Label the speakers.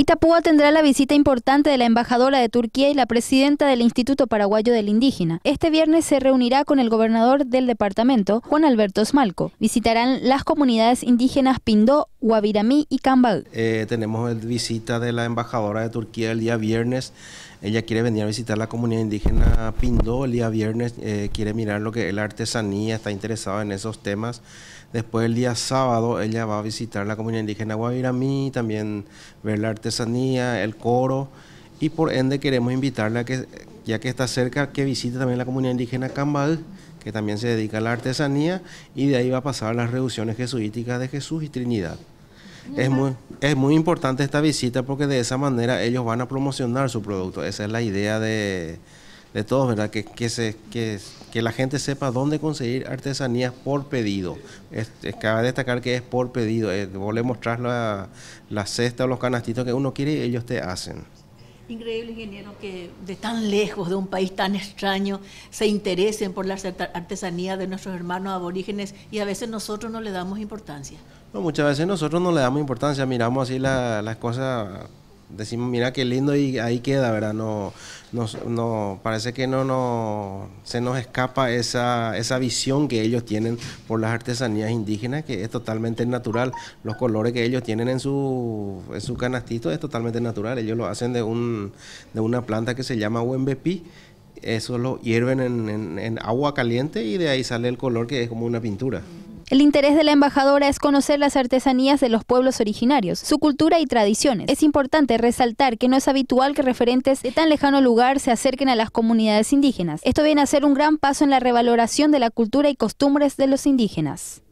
Speaker 1: Itapúa tendrá la visita importante de la embajadora de Turquía y la presidenta del Instituto Paraguayo del Indígena. Este viernes se reunirá con el gobernador del departamento, Juan Alberto Smalco. Visitarán las comunidades indígenas Pindó, Guaviramí y Cambal.
Speaker 2: Eh, tenemos tenemos visita de la embajadora de Turquía el día viernes ella quiere venir a visitar la comunidad indígena Pindó el día viernes, eh, quiere mirar lo que es la artesanía, está interesada en esos temas. Después el día sábado ella va a visitar la comunidad indígena Guaviramí, también ver la artesanía, el coro y por ende queremos invitarla a que, ya que está cerca, que visite también la comunidad indígena Cambal, que también se dedica a la artesanía y de ahí va a pasar a las reducciones jesuíticas de Jesús y Trinidad. Es muy, es muy importante esta visita porque de esa manera ellos van a promocionar su producto. Esa es la idea de, todos, ¿verdad? Que, que, que, la gente sepa dónde conseguir artesanías por pedido. Es, cabe destacar que es por pedido. Es, eh, vos le la cesta o los canastitos que uno quiere y ellos te hacen
Speaker 3: increíble ingeniero que de tan lejos, de un país tan extraño, se interesen por la artesanía de nuestros hermanos aborígenes y a veces nosotros no le damos importancia.
Speaker 2: No, muchas veces nosotros no le damos importancia, miramos así las cosas decimos, mira qué lindo y ahí queda, ¿verdad? No, no parece que no, no se nos escapa esa, esa visión que ellos tienen por las artesanías indígenas, que es totalmente natural. Los colores que ellos tienen en su, en su canastito es totalmente natural. Ellos lo hacen de, un, de una planta que se llama Wembepi. Eso lo hierven en, en agua caliente y de ahí sale el color que es como una pintura.
Speaker 1: El interés de la embajadora es conocer las artesanías de los pueblos originarios, su cultura y tradiciones. Es importante resaltar que no es habitual que referentes de tan lejano lugar se acerquen a las comunidades indígenas. Esto viene a ser un gran paso en la revaloración de la cultura y costumbres de los indígenas.